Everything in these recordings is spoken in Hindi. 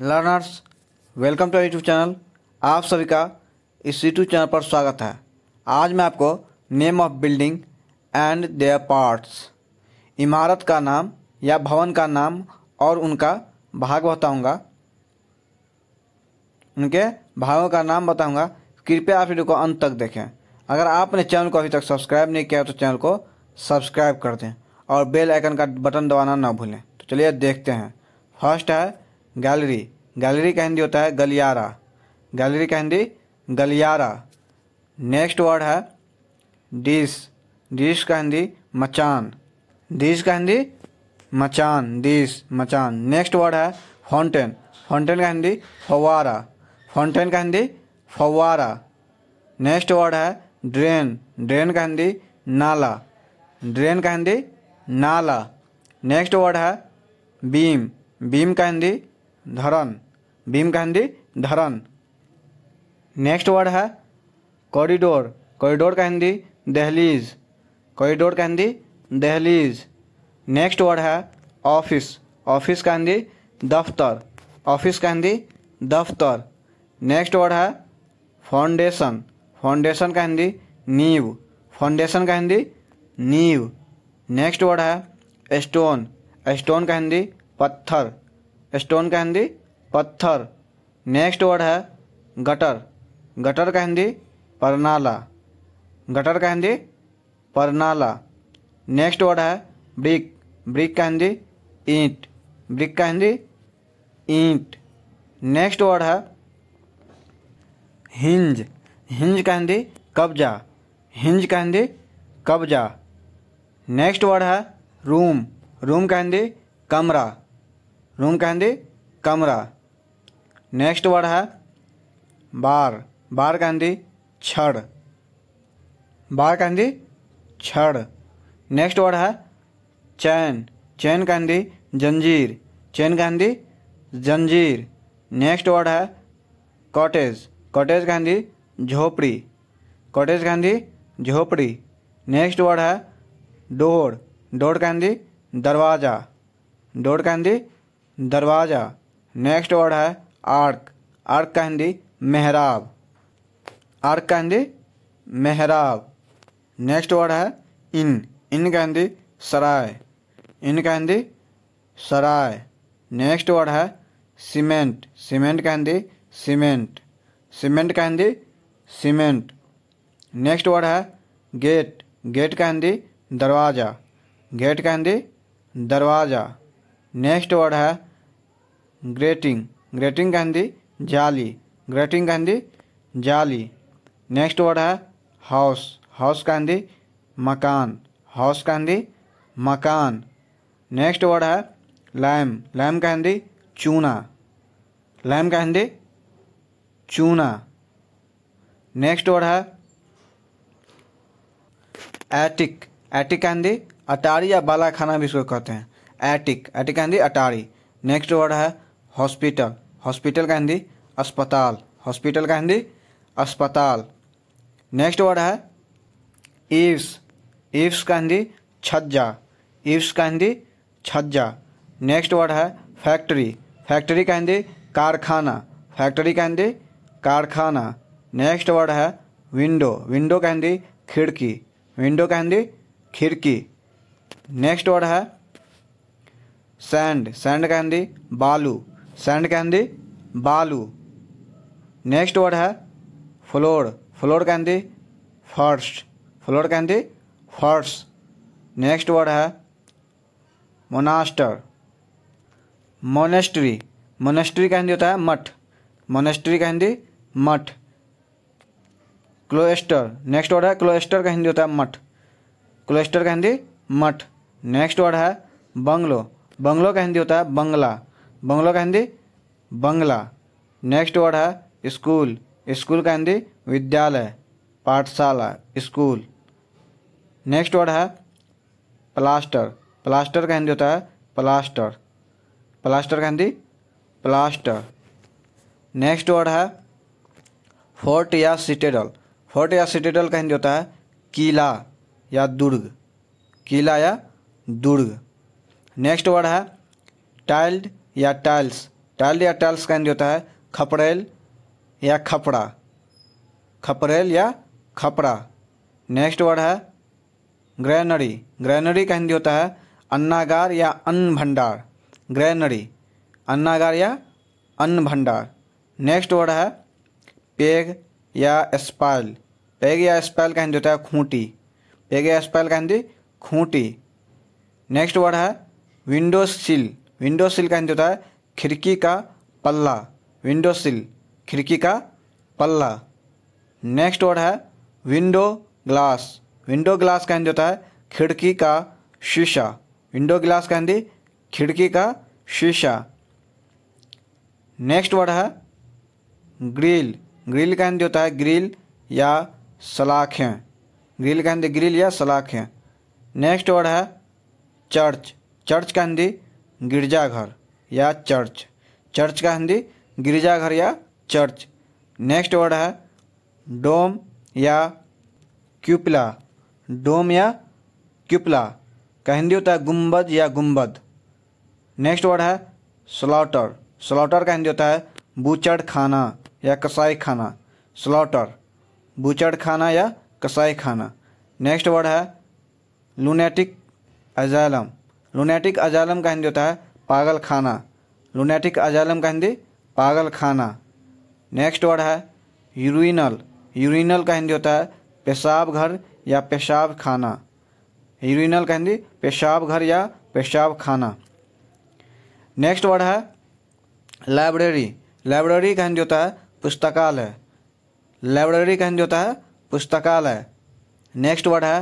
learners welcome to YouTube channel आप सभी का इस यूट्यूब चैनल पर स्वागत है आज मैं आपको name of building and their parts इमारत का नाम या भवन का नाम और उनका भाग बताऊंगा उनके भागों का नाम बताऊंगा कृपया आप वीडियो को अंत तक देखें अगर आपने चैनल को अभी तक सब्सक्राइब नहीं किया तो चैनल को सब्सक्राइब कर दें और बेल आइकन का बटन दबाना ना भूलें तो चलिए देखते हैं फर्स्ट है गैलरी गैलरी का हिंदी होता है गलियारा गैलरी का हिंदी गलियारा नेक्स्ट वर्ड है डिश डिश का हिंदी मचान डिश का हिंदी मचान डिश मचान नेक्स्ट वर्ड है फाउंटेन फाउंटेन का हिंदी फवारा फाउंटेन का हिंदी फवारा नेक्स्ट वर्ड है ड्रेन ड्रेन का हिंदी नाला ड्रेन का हिंदी नाला नेक्स्ट वर्ड है बीम बीम का हिंदी धरन भीम का धरन नेक्स्ट वर्ड है कॉरिडोर कॉरिडोर का हिंदी दहलीज कॉरिडोर का हिंदी दहलीज नेक्स्ट वर्ड है ऑफिस ऑफिस का हिंदी दफ्तर ऑफिस का हिंदी दफ्तर नेक्स्ट वर्ड है फाउंडेशन फाउंडेशन का हिंदी नीव फाउंडेशन का हिंदी नीव नेक्स्ट वर्ड है स्टोन स्टोन का हिंदी पत्थर स्टोन का हिंदी पत्थर नेक्स्ट वर्ड है गटर गटर का हिंदी परनाला गटर का हिंदी परनाला नेक्स्ट वर्ड है ब्रिक ब्रिक का हिंदी ईंट ब्रिक का हिंदी ईंट नेक्स्ट वर्ड है हिंज हिंज का हिंदी कब्जा हिंज का हिंदी कब्जा नेक्स्ट वर्ड है रूम रूम का हिंदी कमरा रूम कहें कमरा नेक्स्ट वर्ड है बार बार कहें छड़ बार कहें छड़ नेक्स्ट वर्ड है चैन चैन कहें जंजीर चैन कहें जंजीर नेक्स्ट वर्ड है कॉटेज कॉटेज कहें झोपड़ी कॉटेज कहें झोपड़ी नेक्स्ट वर्ड है डोर डोर कहें दरवाज़ा डोर कहें दरवाज़ा नेक्स्ट वर्ड है आर्क आर्क का हिंदी मेहराब आर्क का हिंदी मेहराब नेक्स्ट वर्ड है इन इन का हिंदी सराय इन का हिंदी सराय नेक्स्ट वर्ड है सीमेंट सीमेंट का हिंदी सीमेंट सीमेंट का हिंदी सीमेंट नेक्स्ट वर्ड है गेट गेट का हिंदी दरवाज़ा गेट का हिंदी दरवाज़ा नेक्स्ट वर्ड है ग्रेटिंग ग्रेटिंग का हिंदी जाली ग्रेटिंग का हिंदी जाली नेक्स्ट वर्ड है हाउस हाउस का हिंदी मकान हाउस का हिंदी मकान नेक्स्ट वर्ड है लैम लैम का हिंदी चूना लैम का हिंदी चूना नेक्स्ट वर्ड है एटिक एटिक का हिंदी अटारी या बाला खाना भी इसको कहते हैं एटिक एटिक का हिंदी अटारी नेक्स्ट वर्ड है हॉस्पिटल हॉस्पिटल का हिंदी अस्पताल हॉस्पिटल का हिंदी अस्पताल नेक्स्ट वर्ड है ईव्स ईव्स का हिंदी छज्जा ईव्स का हिंदी छज्जा नेक्स्ट वर्ड है फैक्ट्री फैक्ट्री का हिंदी कारखाना फैक्ट्री का हिंदी कारखाना नेक्स्ट वर्ड है विंडो विंडो का हिंदी खिड़की विंडो का हिंदी खिड़की नेक्स्ट वर्ड है सैंड सैंड का हिंदी बालू सैंड का हिंदी बालू नेक्स्ट वर्ड है फ्लोर फ्लोर का हिंदी फर्स्ट फ्लोर का हिंदी फर्श नेक्स्ट वर्ड है मोनास्टर मोनेस्ट्री मोनेस्ट्री का हिंदी होता है मठ मोनेस्ट्री का हिंदी मठ क्लोएस्टर नेक्स्ट वर्ड है क्लोएस्टर का हिंदी होता है मठ क्लोएस्टर का हिंदी मठ नेक्स्ट वर्ड है बंगलो बंगलों का हिंदी होता है बंगला बंगलों का हिंदी बंगला नेक्स्ट वर्ड है स्कूल स्कूल का हिंदी विद्यालय पाठशाला स्कूल नेक्स्ट वर्ड है प्लास्टर प्लास्टर का हिंदी होता है प्लास्टर प्लास्टर का हिंदी प्लास्टर नेक्स्ट वर्ड है फोर्ट या सिटेडल फोर्ट या सिटेडल का हिंदी होता है किला या दुर्ग किला या दुर्ग नेक्स्ट वर्ड है टाइल्ड या टाइल्स टाइल्ड या टाइल्स का होता है खपड़ेल या खपड़ा खपरेल या खपड़ा नेक्स्ट वर्ड है ग्रैनरी ग्रैनरी का हिंदी होता है अन्नागार या अन्न भंडार ग्रैनरी अन्नागार या अन्न भंडार नेक्स्ट वर्ड है पेग या स्पाइल पेग या स्पाइल का हिंदी होता है खूंटी पेग या स्पाइल का हिंदी खूंटी नेक्स्ट वर्ड है विंडो सिल विंडो सिल का हिंदी होता है खिड़की का पल्ला विंडो सिल खिड़की का पल्ला नेक्स्ट वर्ड है विंडो ग्लास विंडो ग्लास का हिंदी होता है खिड़की का शीशा विंडो ग्लास का हिंदी खिड़की का शीशा नेक्स्ट वर्ड है ग्रिल ग्रिल का हिंदी होता है ग्रिल या सलाखें ग्रिल का हिंदी ग्रिल या सलाखें नेक्स्ट वर्ड है चर्च चर्च का हिंदी गिरजाघर या चर्च चर्च का हिंदी गिरजाघर या चर्च नेक्स्ट वर्ड है डोम या क्यूपला डोम या क्यूपला का हिंदी होता है गुम्बद या गुम्बद नेक्स्ट वर्ड है स्लॉटर स्लॉटर का हिंदी होता है बूचड़ खाना या कसाई खाना स्लॉटर बूचड़ खाना या कसाई खाना नेक्स्ट वर्ड है लूनेटिक एजालम लुनेटिक अजालम का हिंदी होता है पागल खाना लुनेटिक अजालम का हिंदी पागल खाना नेक्स्ट वर्ड है यूरिनल यूरिनल का हिंदी होता है पेशाब घर या पेशाब खाना यूरिनल का हिंदी पेशाब घर या पेशाब खाना नेक्स्ट वर्ड है लाइब्रेरी लाइब्रेरी का हिंदी होता है पुस्तकालय लाइब्रेरी का हिंदी होता है पुस्तकालय नेक्स्ट वर्ड है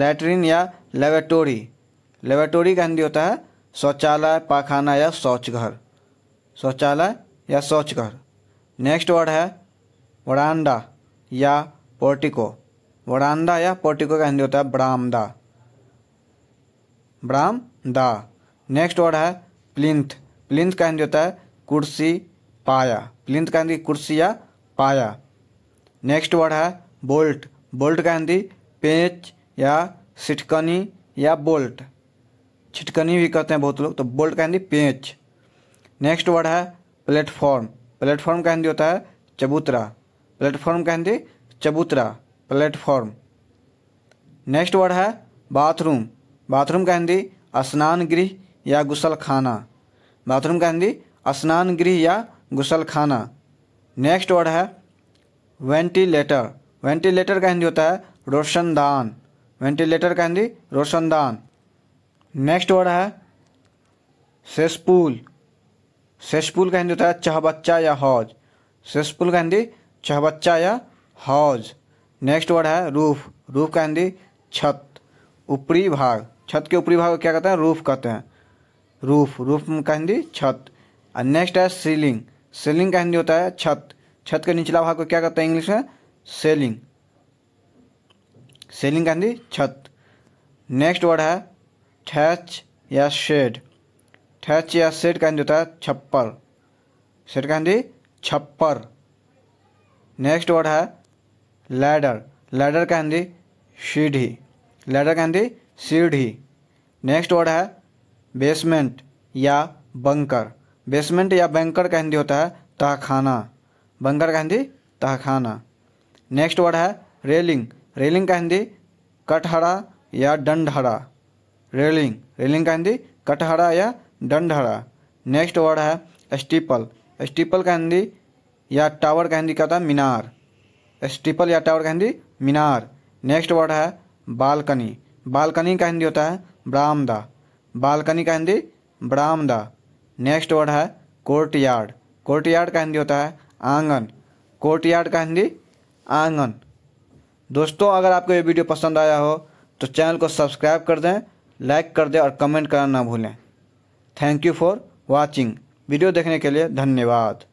लेटरिन या लेबेटोरी लेबोरेटोरी का हिंदी होता है शौचालय पाखाना या शौच घर शौचालय या शौच घर नेक्स्ट वर्ड है वरांडा या पोर्टिको वरांडा या पोर्टिको का हिंदी होता है ब्रामदा ब्रामदा नेक्स्ट वर्ड है प्लिंथ प्लिंथ का हिंदी होता है कुर्सी पाया प्लिंथ का हिंदी कुर्सी या पाया नेक्स्ट वर्ड है बोल्ट बोल्ट का हिंदी पेच या सिटकनी या बोल्ट छिटकनी भी कहते हैं बहुत लोग तो बोल्ट का हिंदी पेंच नेक्स्ट वर्ड है प्लेटफॉर्म प्लेटफॉर्म का हिंदी होता है चबूतरा प्लेटफॉर्म का हिंदी चबूतरा प्लेटफॉर्म नेक्स्ट वर्ड है बाथरूम बाथरूम का हिंदी स्नान गृह या गुसल खाना बाथरूम का हिंदी स्नान गृह या गुसल खाना नेक्स्ट वर्ड है वेंटिलेटर वेंटिलेटर का हिंदी होता है रोशनदान वेंटिलेटर का हिंदी रोशनदान नेक्स्ट वर्ड है सेसपुल सेसपुल का हिंदी होता है चहबच्चा या हौज सेसपुल का हिंदी चहबच्चा या हौज नेक्स्ट वर्ड है रूफ रूफ का हिंदी छत ऊपरी भाग छत के ऊपरी भाग को क्या कहते हैं रूफ कहते हैं रूफ रूफ का हिंदी छत और नेक्स्ट है सीलिंग सीलिंग का हिंदी होता है छत छत के निचला भाग को क्या कहते हैं इंग्लिश में सेलिंग सेलिंग का हिंदी छत नेक्स्ट वर्ड है थैच या शेड थैच या शेड का हिंदी होता है छप्पर सेट का हिंदी छप्पर नेक्स्ट वर्ड है लैडर लैडर का हिंदी सीढ़ी लैडर का हिंदी सीढ़ी नेक्स्ट वर्ड है बेसमेंट या बंकर बेसमेंट या बैंकर का हिंदी होता है तहखाना बंकर का हिंदी तहखाना नेक्स्ट वर्ड है रेलिंग रेलिंग का हिंदी कटहरा या डंडहरा रेलिंग रेलिंग का हिंदी कटहरा या डंडहरा नेक्स्ट वर्ड है स्टीपल स्टीपल का हिंदी या टावर का हिंदी कहता है मीनार स्टीपल या टावर का हिंदी मीनार नेक्स्ट वर्ड है बालकनी बालकनी का हिंदी होता है बरामदा बालकनी का हिंदी बरामदा नेक्स्ट वर्ड है कोर्ट यार्ड कोर्ट यार्ड का हिंदी होता है आंगन कोर्ट यार्ड का हिंदी आंगन दोस्तों अगर आपको ये वीडियो पसंद आया हो तो चैनल को सब्सक्राइब कर दें लाइक कर दें और कमेंट करना ना भूलें thank you for watching video देखने के लिए धन्यवाद